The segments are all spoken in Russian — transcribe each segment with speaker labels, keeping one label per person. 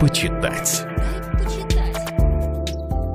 Speaker 1: почитать.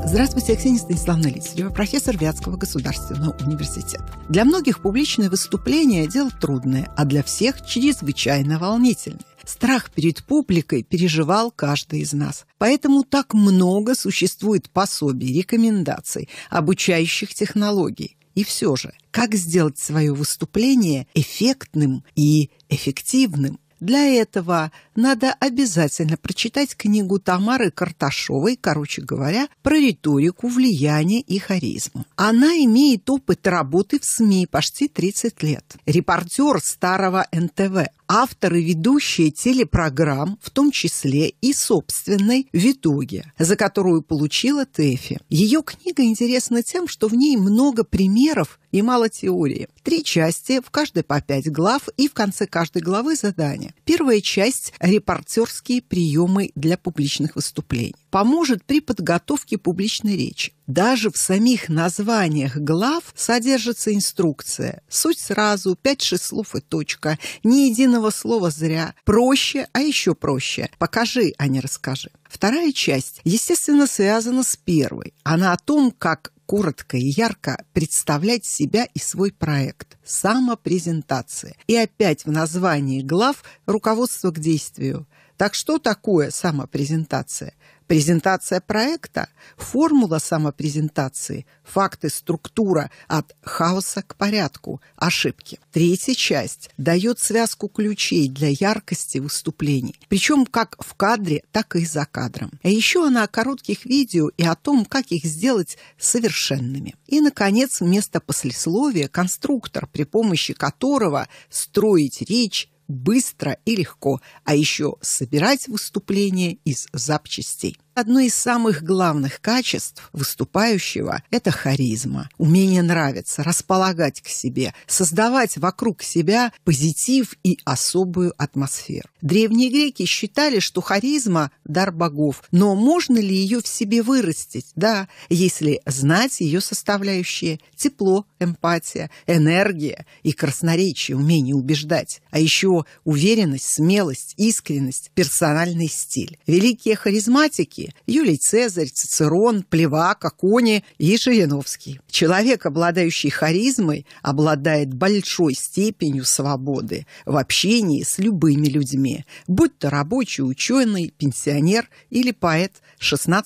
Speaker 1: Здравствуйте, Ксения Станиславовна Лицарева, профессор Вятского государственного университета. Для многих публичное выступление – дело трудное, а для всех – чрезвычайно волнительное. Страх перед публикой переживал каждый из нас. Поэтому так много существует пособий, рекомендаций, обучающих технологий. И все же, как сделать свое выступление эффектным и эффективным? Для этого надо обязательно прочитать книгу Тамары Карташовой, короче говоря, про риторику, влияние и харизму. Она имеет опыт работы в СМИ почти 30 лет. Репортер старого НТВ, автор и ведущая телепрограмм, в том числе и собственной «Витоги», за которую получила ТЭФИ. Ее книга интересна тем, что в ней много примеров и мало теории. Три части, в каждой по пять глав и в конце каждой главы задания. Первая часть – репортерские приемы для публичных выступлений. Поможет при подготовке публичной речи. Даже в самих названиях глав содержится инструкция. Суть сразу, пять-шесть слов и точка. Ни единого слова зря. Проще, а еще проще. Покажи, а не расскажи. Вторая часть, естественно, связана с первой. Она о том, как коротко и ярко представлять себя и свой проект. Самопрезентация. И опять в названии глав руководство к действию. Так что такое самопрезентация? Презентация проекта, формула самопрезентации, факты, структура от хаоса к порядку, ошибки. Третья часть дает связку ключей для яркости выступлений, причем как в кадре, так и за кадром. А еще она о коротких видео и о том, как их сделать совершенными. И, наконец, вместо послесловия конструктор, при помощи которого строить речь, быстро и легко, а еще собирать выступления из запчастей. Одно из самых главных качеств выступающего – это харизма, умение нравиться, располагать к себе, создавать вокруг себя позитив и особую атмосферу. Древние греки считали, что харизма – дар богов, но можно ли ее в себе вырастить? Да, если знать ее составляющие – тепло, эмпатия, энергия и красноречие, умение убеждать, а еще уверенность, смелость, искренность, персональный стиль. Великие харизматики великие – Юлий Цезарь, Цицерон, Плевак, Акони и Жириновский. Человек, обладающий харизмой, обладает большой степенью свободы в общении с любыми людьми, будь то рабочий, ученый, пенсионер или поэт 16+.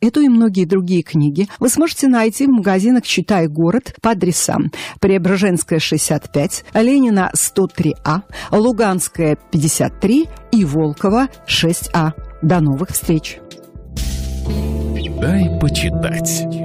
Speaker 1: Эту и многие другие книги вы сможете найти в магазинах «Читай город» по адресам Преображенская, 65, Ленина, 103А, Луганская, 53 и Волкова, 6А. До новых встреч! Дай почитать.